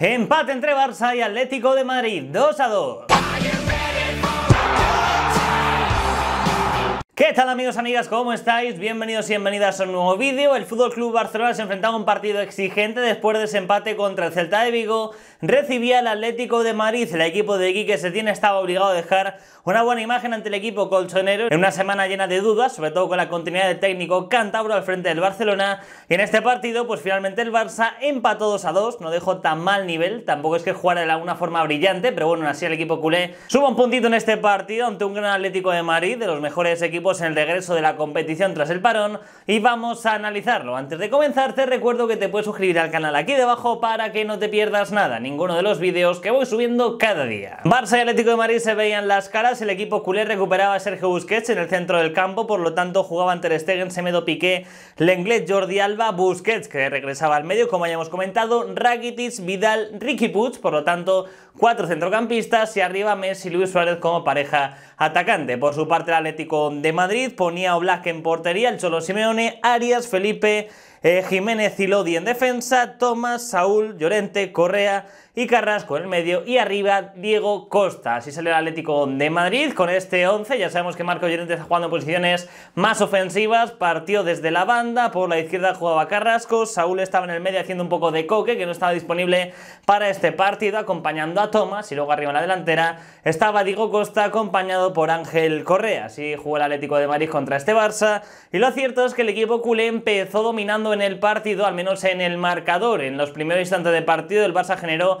Empate entre Barça y Atlético de Madrid, 2 a 2. ¿Qué tal amigos, amigas? ¿Cómo estáis? Bienvenidos y bienvenidas a un nuevo vídeo. El Fútbol Club Barcelona se enfrentaba a un partido exigente después de ese empate contra el Celta de Vigo. Recibía el Atlético de Madrid. El equipo de se Setién estaba obligado a dejar una buena imagen ante el equipo colchonero en una semana llena de dudas, sobre todo con la continuidad del técnico Cantabro al frente del Barcelona. Y en este partido, pues finalmente el Barça empató 2 a 2, no dejó tan mal nivel, tampoco es que jugara de alguna forma brillante, pero bueno, así el equipo culé suba un puntito en este partido ante un gran Atlético de Madrid, de los mejores equipos en el regreso de la competición tras el parón y vamos a analizarlo. Antes de comenzar te recuerdo que te puedes suscribir al canal aquí debajo para que no te pierdas nada, ninguno de los vídeos que voy subiendo cada día. Barça y Atlético de Madrid se veían las caras, el equipo culé recuperaba a Sergio Busquets en el centro del campo, por lo tanto jugaba el Stegen, Semedo Piqué, Lenglet, Jordi Alba, Busquets que regresaba al medio como hayamos comentado, Rakitic, Vidal, Ricky Puig, por lo tanto cuatro centrocampistas y arriba Messi y Luis Suárez como pareja atacante. Por su parte el Atlético de Madrid, ponía a Oblak en portería, el Cholo Simeone, Arias, Felipe, eh, Jiménez y Lodi en defensa, Tomás, Saúl, Llorente, Correa, y Carrasco en el medio y arriba Diego Costa. Así sale el Atlético de Madrid con este 11. Ya sabemos que Marco Llorente está jugando en posiciones más ofensivas, partió desde la banda, por la izquierda jugaba Carrasco, Saúl estaba en el medio haciendo un poco de coque que no estaba disponible para este partido, acompañando a Thomas y luego arriba en la delantera estaba Diego Costa acompañado por Ángel Correa. Así jugó el Atlético de Madrid contra este Barça y lo cierto es que el equipo culé empezó dominando en el partido, al menos en el marcador. En los primeros instantes de partido el Barça generó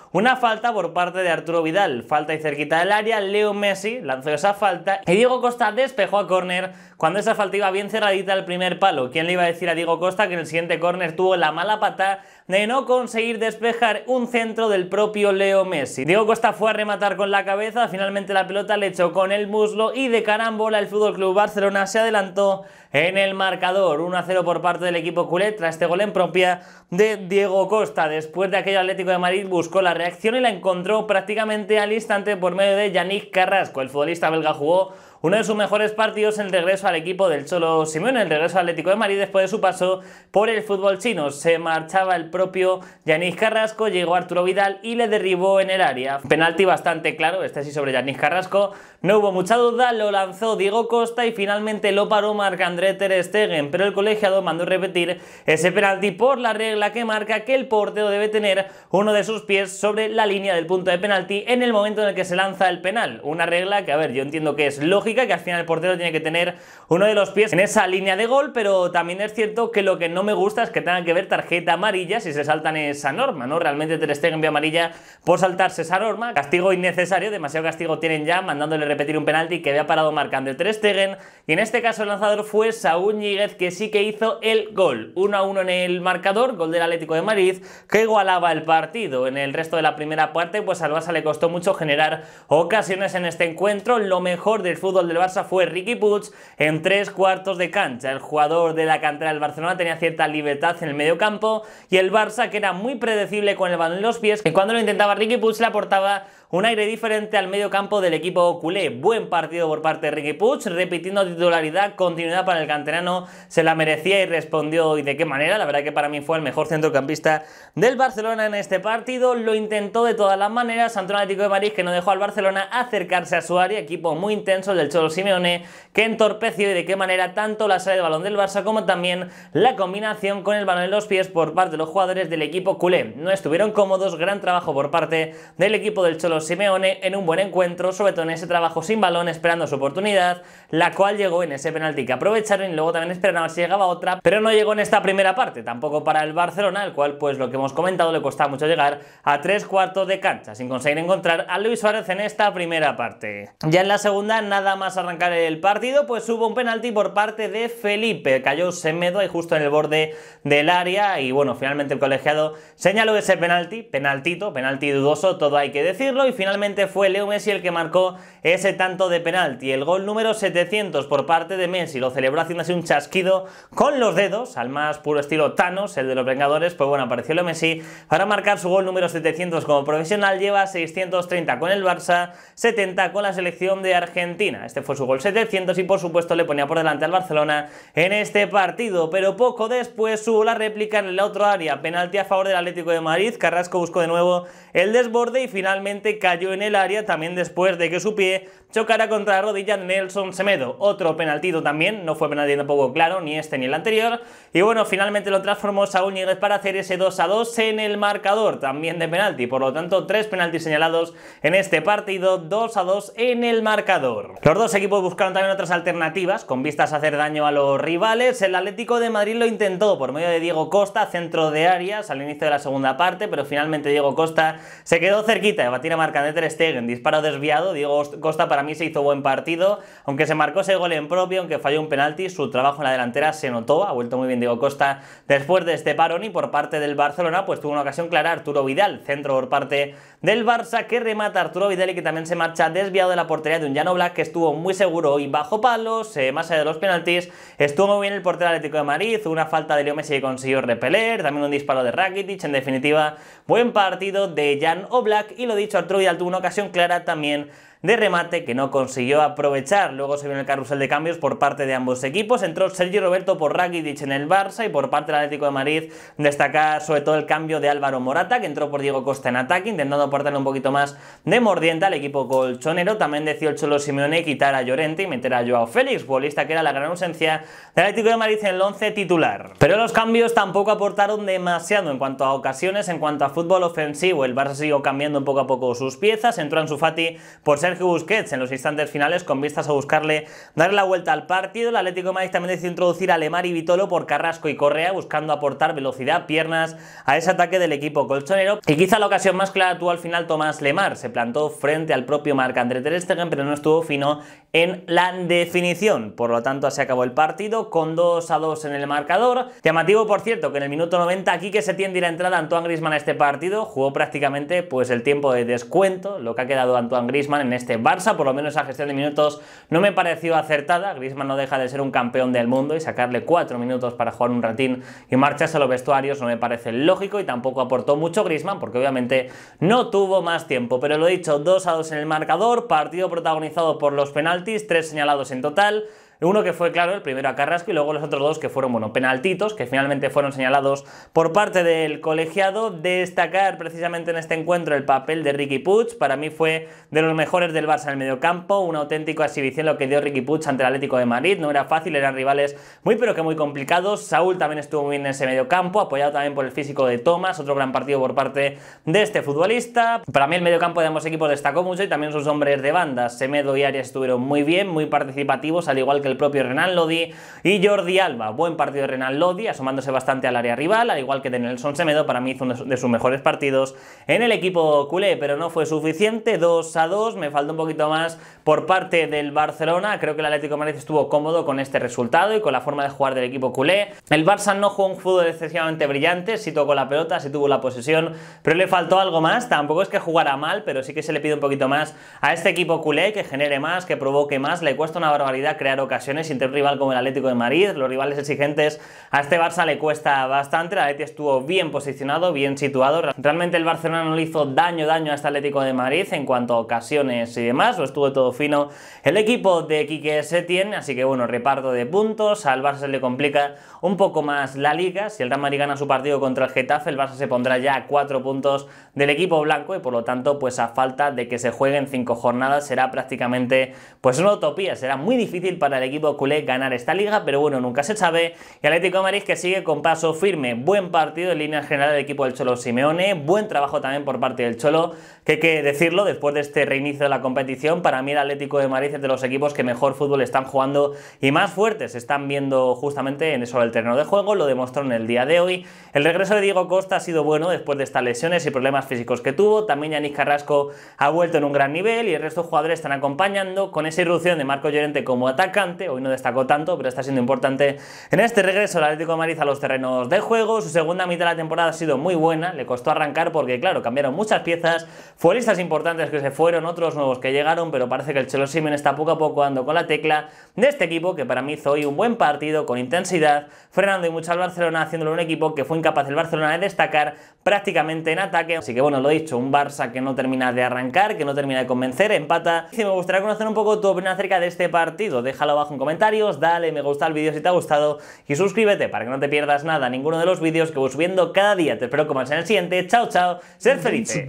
Una falta por parte de Arturo Vidal, falta y cerquita del área, Leo Messi lanzó esa falta y Diego Costa despejó a córner cuando esa falta iba bien cerradita al primer palo. ¿Quién le iba a decir a Diego Costa que en el siguiente córner tuvo la mala pata de no conseguir despejar un centro del propio Leo Messi? Diego Costa fue a rematar con la cabeza, finalmente la pelota le echó con el muslo y de carambola el FC Club Barcelona se adelantó en el marcador. 1 a 0 por parte del equipo culé tras este gol en propia de Diego Costa. Después de aquello Atlético de Madrid buscó la acción y la encontró prácticamente al instante por medio de Yannick Carrasco. El futbolista belga jugó uno de sus mejores partidos es el regreso al equipo del Cholo Simeone, el regreso al Atlético de Madrid después de su paso por el fútbol chino. Se marchaba el propio Yanis Carrasco, llegó Arturo Vidal y le derribó en el área. Penalti bastante claro, este sí sobre Yanis Carrasco. No hubo mucha duda, lo lanzó Diego Costa y finalmente lo paró Marc-André Ter Stegen, pero el colegiado mandó repetir ese penalti por la regla que marca que el portero debe tener uno de sus pies sobre la línea del punto de penalti en el momento en el que se lanza el penal. Una regla que, a ver, yo entiendo que es lógica que al final el portero tiene que tener uno de los pies en esa línea de gol, pero también es cierto que lo que no me gusta es que tengan que ver tarjeta amarilla si se saltan esa norma, ¿no? Realmente Ter Stegen amarilla por saltarse esa norma, castigo innecesario, demasiado castigo tienen ya, mandándole repetir un penalti que había parado marcando el Ter Stegen, y en este caso el lanzador fue Saúl Níguez que sí que hizo el gol, 1 a 1 en el marcador, gol del Atlético de Madrid, que igualaba el partido. En el resto de la primera parte, pues al Barça le costó mucho generar ocasiones en este encuentro, lo mejor del fútbol del Barça fue Ricky Puig en tres cuartos de cancha. El jugador de la cantera del Barcelona tenía cierta libertad en el medio campo y el Barça, que era muy predecible con el balón en los pies, que cuando lo intentaba Ricky Puig le aportaba un aire diferente al medio campo del equipo culé. Buen partido por parte de Ricky Puig, repitiendo titularidad, continuidad para el canterano, se la merecía y respondió y de qué manera. La verdad que para mí fue el mejor centrocampista del Barcelona en este partido, lo intentó de todas las maneras, Santo de Madrid que no dejó al Barcelona acercarse a su área, equipo muy intenso del Cholo Simeone, que entorpeció y de qué manera tanto la salida de balón del Barça como también la combinación con el balón en los pies por parte de los jugadores del equipo culé. No estuvieron cómodos, gran trabajo por parte del equipo del Cholo Simeone en un buen encuentro, sobre todo en ese trabajo sin balón, esperando su oportunidad, la cual llegó en ese penalti que aprovecharon y luego también esperaban si llegaba otra, pero no llegó en esta primera parte, tampoco para el Barcelona, al cual, pues lo que hemos comentado, le costaba mucho llegar a tres cuartos de cancha, sin conseguir encontrar a Luis Suárez en esta primera parte. Ya en la segunda, nada más arrancar el partido, pues hubo un penalti por parte de Felipe, cayó Semedo ahí justo en el borde del área y bueno, finalmente el colegiado señaló ese penalti, penaltito, penalti dudoso, todo hay que decirlo, y finalmente fue Leo Messi el que marcó ese tanto de penalti. El gol número 700 por parte de Messi lo celebró haciéndose un chasquido con los dedos, al más puro estilo Thanos, el de los Vengadores. Pues bueno, apareció Leo Messi para marcar su gol número 700 como profesional. Lleva 630 con el Barça, 70 con la selección de Argentina. Este fue su gol 700 y por supuesto le ponía por delante al Barcelona en este partido. Pero poco después hubo la réplica en el otro área. Penalti a favor del Atlético de Madrid. Carrasco buscó de nuevo el desborde y finalmente cayó en el área también después de que su pie chocara contra la rodilla de Nelson Semedo. Otro penaltito también, no fue penalti tampoco claro, ni este ni el anterior. Y bueno, finalmente lo transformó Saúl Ñíguez para hacer ese 2 a 2 en el marcador, también de penalti. Por lo tanto, tres penaltis señalados en este partido, 2 a 2 en el marcador. Los dos equipos buscaron también otras alternativas con vistas a hacer daño a los rivales. El Atlético de Madrid lo intentó por medio de Diego Costa, centro de áreas al inicio de la segunda parte, pero finalmente Diego Costa se quedó cerquita de batir a marca de Ter Stegen, disparo desviado, Diego Costa para mí se hizo buen partido, aunque se marcó ese gol en propio, aunque falló un penalti, su trabajo en la delantera se notó, ha vuelto muy bien Diego Costa después de este parón y por parte del Barcelona pues tuvo una ocasión clara Arturo Vidal, centro por parte del Barça que remata Arturo Vidal y que también se marcha desviado de la portería de un Jan Black que estuvo muy seguro y bajo palos, eh, más allá de los penaltis, estuvo muy bien el portero Atlético de Madrid, una falta de Leo Messi que consiguió repeler, también un disparo de Rakitic, en definitiva, buen partido de Jan Oblak y lo dicho, Arturo Vidal tuvo una ocasión clara también de remate que no consiguió aprovechar. Luego se vio el carrusel de cambios por parte de ambos equipos. Entró Sergio Roberto por Rakitic en el Barça y por parte del Atlético de Madrid destacar sobre todo el cambio de Álvaro Morata que entró por Diego Costa en ataque intentando aportarle un poquito más de mordienta al equipo colchonero. También decidió el Cholo Simeone quitar a Llorente y meter a Joao Félix, futbolista que era la gran ausencia del Atlético de Madrid en el 11 titular. Pero los cambios tampoco aportaron demasiado en cuanto a ocasiones, en cuanto a fútbol ofensivo. El Barça siguió cambiando poco a poco sus piezas, entró Ansu Fati por ser que Busquets en los instantes finales con vistas a buscarle darle la vuelta al partido. El Atlético de Madrid también decidió introducir a Lemar y Vitolo por Carrasco y Correa buscando aportar velocidad, piernas a ese ataque del equipo colchonero. Y quizá la ocasión más clara tuvo al final Tomás Lemar. Se plantó frente al propio Marc André Ter Stegen, pero no estuvo fino en la definición. Por lo tanto, así acabó el partido con 2 a 2 en el marcador. Llamativo, por cierto, que en el minuto 90 aquí que se tiende la entrada Antoine Grisman a este partido. Jugó prácticamente pues el tiempo de descuento, lo que ha quedado Antoine Grisman en este este Barça, por lo menos esa gestión de minutos no me pareció acertada, Griezmann no deja de ser un campeón del mundo y sacarle cuatro minutos para jugar un ratín y marcharse a los vestuarios no me parece lógico y tampoco aportó mucho Griezmann porque obviamente no tuvo más tiempo, pero lo dicho, dos a 2 en el marcador, partido protagonizado por los penaltis, tres señalados en total, uno que fue, claro, el primero a Carrasco y luego los otros dos que fueron, bueno, penaltitos, que finalmente fueron señalados por parte del colegiado. Destacar precisamente en este encuentro el papel de Ricky Puig. Para mí fue de los mejores del Barça en el mediocampo, una auténtica exhibición lo que dio Ricky Puig ante el Atlético de Madrid. No era fácil, eran rivales muy pero que muy complicados. Saúl también estuvo muy bien en ese mediocampo, apoyado también por el físico de Thomas, otro gran partido por parte de este futbolista. Para mí el mediocampo de ambos equipos destacó mucho y también sus hombres de banda. Semedo y Arias estuvieron muy bien, muy participativos, al igual que el propio Renan Lodi y Jordi Alba. Buen partido de Renan Lodi, asomándose bastante al área rival, al igual que de Nelson Semedo, para mí hizo uno de sus mejores partidos en el equipo culé, pero no fue suficiente. 2 a 2, me falta un poquito más por parte del Barcelona. Creo que el Atlético de Madrid estuvo cómodo con este resultado y con la forma de jugar del equipo culé. El Barça no jugó un fútbol excesivamente brillante, sí tocó la pelota, sí tuvo la posesión, pero le faltó algo más. Tampoco es que jugara mal, pero sí que se le pide un poquito más a este equipo culé que genere más, que provoque más. Le cuesta una barbaridad crear ocasiones ocasiones, entre un rival como el Atlético de Madrid, los rivales exigentes, a este Barça le cuesta bastante, el Atlético estuvo bien posicionado, bien situado, realmente el Barcelona no le hizo daño, daño a este Atlético de Madrid en cuanto a ocasiones y demás, lo estuvo todo fino el equipo de Quique Setién, así que bueno, reparto de puntos, al Barça se le complica un poco más la Liga, si el Real Madrid gana su partido contra el Getafe, el Barça se pondrá ya a 4 puntos del equipo blanco y por lo tanto, pues a falta de que se jueguen 5 jornadas será prácticamente pues una utopía, será muy difícil para equipo culé ganar esta liga, pero bueno, nunca se sabe. Y Atlético de Madrid que sigue con paso firme, buen partido en línea general del equipo del Cholo Simeone, buen trabajo también por parte del Cholo, que hay que decirlo, después de este reinicio de la competición, para mí el Atlético de Madrid es de los equipos que mejor fútbol están jugando y más fuertes están viendo justamente en eso el terreno de juego, lo demostró en el día de hoy. El regreso de Diego Costa ha sido bueno después de estas lesiones y problemas físicos que tuvo, también Yanis Carrasco ha vuelto en un gran nivel y el resto de jugadores están acompañando con esa irrupción de Marco Llorente como atacante hoy no destacó tanto, pero está siendo importante en este regreso del Atlético de Madrid a los terrenos de juego. Su segunda mitad de la temporada ha sido muy buena, le costó arrancar porque, claro, cambiaron muchas piezas, futbolistas importantes que se fueron, otros nuevos que llegaron, pero parece que el Chelo Simen está poco a poco dando con la tecla de este equipo que para mí hizo hoy un buen partido con intensidad, frenando y mucho al Barcelona, haciéndolo un equipo que fue incapaz el Barcelona de destacar prácticamente en ataque. Así que bueno, lo he dicho, un Barça que no termina de arrancar, que no termina de convencer, empata. Y me gustaría conocer un poco tu opinión acerca de este partido, déjalo en comentarios, dale me gusta al vídeo si te ha gustado y suscríbete para que no te pierdas nada, ninguno de los vídeos que voy subiendo cada día. Te espero como en el siguiente. Chao, chao. Ser felices.